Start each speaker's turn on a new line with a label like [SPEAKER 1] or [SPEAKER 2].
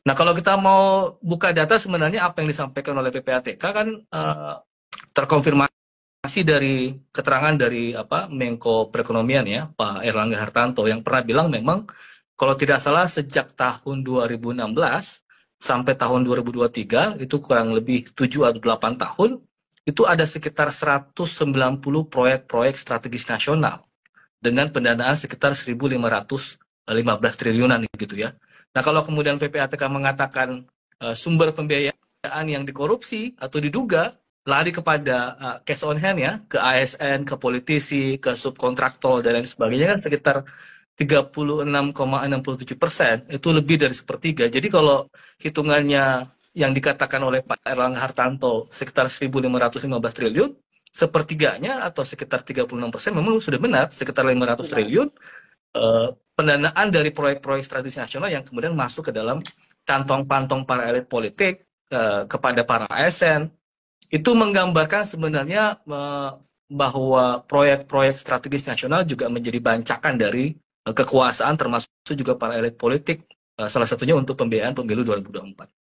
[SPEAKER 1] Nah, kalau kita mau buka data sebenarnya apa yang disampaikan oleh PPATK kan uh, terkonfirmasi dari keterangan dari apa Menko Perekonomian ya, Pak Erlangga Hartanto yang pernah bilang memang kalau tidak salah sejak tahun 2016 sampai tahun 2023 itu kurang lebih 7 atau 8 tahun itu ada sekitar 190 proyek-proyek strategis nasional dengan pendanaan sekitar 1.500 15 triliunan gitu ya. Nah kalau kemudian PPATK mengatakan uh, sumber pembiayaan yang dikorupsi atau diduga lari kepada uh, cash on hand ya, ke ASN, ke politisi, ke subkontraktor dan lain sebagainya kan sekitar 36,67 persen itu lebih dari sepertiga. Jadi kalau hitungannya yang dikatakan oleh Pak Erlangga Hartanto sekitar 1.515 triliun, sepertiganya atau sekitar 36 persen memang sudah benar sekitar 500 benar. triliun Eh, pendanaan dari proyek-proyek strategis nasional yang kemudian masuk ke dalam kantong-kantong para elit politik uh, kepada para ASN itu menggambarkan sebenarnya uh, bahwa proyek-proyek strategis nasional juga menjadi bancakan dari kekuasaan termasuk juga para elit politik salah satunya untuk pembiayaan pemilu 2024.